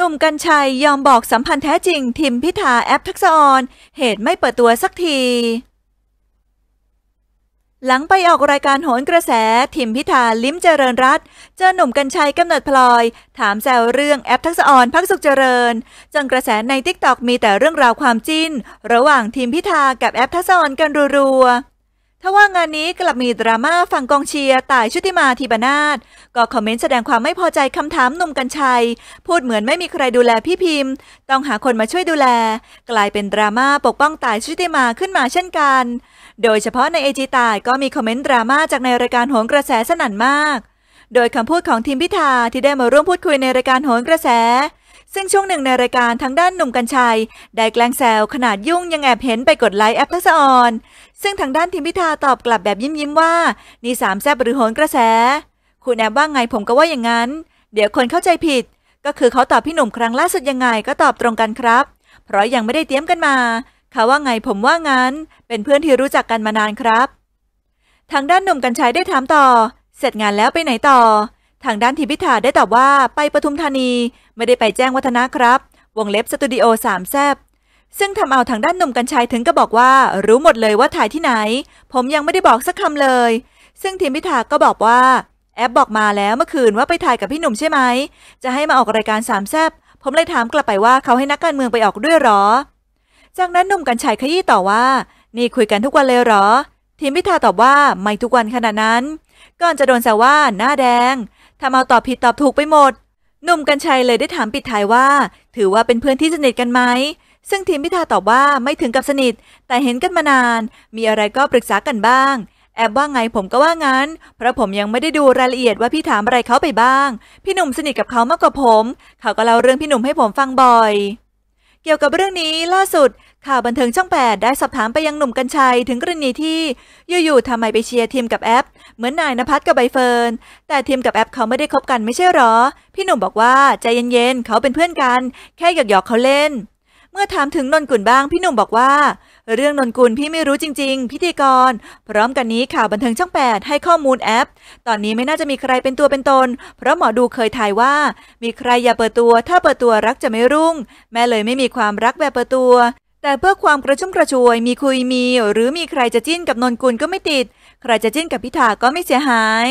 หนุ่มกัญชัยยอมบอกสัมพันธ์แท้จริง ทิมพิธาแอปทักษออนเหตุไม่เปิดตัวสักที หลังไปออกรายการโหนกระแส ทิมพิธาลิ้มเจริญรัตเจอหนุ่มกัญชัยกำเนิดพลอย ถามแซวเรื่องแอปทักษออนพักสุขเจริญจนกระแสในทิกตอกมีแต่เรื่องราวความจิ้นระหว่างทิมพิธากับแอปทักษออนกันรัวๆถ้าว่างานนี้กลับมีดราม่าฝั่งกองเชียร์ตายชุติมาทีบนาศก็คอมเมนต์แสดงความไม่พอใจคำถาม หนุ่มกัญชัย พูดเหมือนไม่มีใครดูแลพี่พิมพ์ ต้องหาคนมาช่วยดูแล กลายเป็นดราม่าปกป้องตายชุติมาขึ้นมาเช่นกัน โดยเฉพาะในเอจีตายก็มีคอมเมนต์ดราม่าจากในรายการโหนกระแสสนั่นมาก โดยคำพูดของทีมพิธาที่ได้มาร่วมพูดคุยในรายการโหนกระแสซึ่งช่วงหนึ่งในรายการทางด้านหนุ่มกัญชัยได้แกล้งแซวขนาดยุ่งยังแอบเห็นไปกดไลค์แอปทักษออน ซึ่งทางด้านทิมพิธาตอบกลับแบบยิ้มยิ้มว่า นี่สามแซบหรือโหนกระแส คุณแอบว่าไงผมก็ว่าอย่างนั้น เดี๋ยวคนเข้าใจผิด ก็คือเขาตอบพี่หนุ่มครั้งล่าสุดยังไงก็ตอบตรงกันครับ เพราะยังไม่ได้เตรียมกันมาเขาว่าไงผมว่างั้น เป็นเพื่อนที่รู้จักกันมานานครับ ทางด้านหนุ่มกัญชัยได้ถามต่อ เสร็จงานแล้วไปไหนต่อทางด้านทีพิธาได้ตอบว่าไปปทุมธานี ไม่ได้ไปแจ้งวัฒนะครับ วงเล็บสตูดิโอสามแซบซึ่งทำเอาทางด้านหนุ่มกัญชัยถึงก็บอกว่า รู้หมดเลยว่าถ่ายที่ไหน ผมยังไม่ได้บอกสักคำเลย ซึ่งทีมพิธาก็บอกว่า แอปบอกมาแล้วเมื่อคืนว่าไปถ่ายกับพี่หนุ่มใช่ไหม จะให้มาออกรายการสามแซบผมเลยถามกลับไปว่าเขาให้นักการเมืองไปออกด้วยหรอ จากนั้นหนุ่มกัญชัยขยี้ต่อว่า นี่คุยกันทุกวันเลยหรอ ทีมพิธาตอบว่าไม่ทุกวันขนาดนั้น ก่อนจะโดนแซวว่าหน้าแดงทำเอาตอบผิดตอบถูกไปหมด หนุ่มกัญชัยเลยได้ถามปิดท้ายว่า ถือว่าเป็นเพื่อนที่สนิทกันไหม ซึ่งทีมพิธาตอบว่าไม่ถึงกับสนิท แต่เห็นกันมานาน มีอะไรก็ปรึกษากันบ้างแอบว่าไงผมก็ว่างั้นเพราะผมยังไม่ได้ดูรายละเอียดว่าพี่ถามอะไรเขาไปบ้าง พี่หนุ่มสนิทกับเขามากกว่าผม เขาก็เล่าเรื่องพี่หนุ่มให้ผมฟังบ่อยเกี่ยวกับเรื่องนี้ล่าสุด ข่าวบันเทิงช่อง8ได้สอบถามไปยังหนุ่มกัญชัยถึงกรณีที่อยู่ๆทำไมไปเชียร์ทีมกับแอปเหมือนนายนภัสกับใบเฟิร์นแต่ทีมกับแอปเขาไม่ได้คบกันไม่ใช่หรอ พี่หนุ่มบอกว่าใจเย็นๆเขาเป็นเพื่อนกัน แค่หยอกๆเขาเล่นเมื่อถามถึงนนกุลบ้างพี่หนุ่มบอกว่าเรื่องนนกุลพี่ไม่รู้จริงๆ พิธีกร พร้อมกันนี้ข่าวบันเทิงช่อง8 ให้ข้อมูลแอปตอนนี้ไม่น่าจะมีใครเป็นตัวเป็นตน เพราะหมอดูเคยทายว่า มีใครอย่าเปิดตัวถ้าเปิดตัวรักจะไม่รุ่ง แม่เลยไม่มีความรักแบบเปิดตัว แต่เพื่อความกระชุ่มกระชวย มีคุยมี หรือมีใครจะจิ้นกับนนกุลก็ไม่ติด ใครจะจิ้นกับพิธาก็ไม่เสียหาย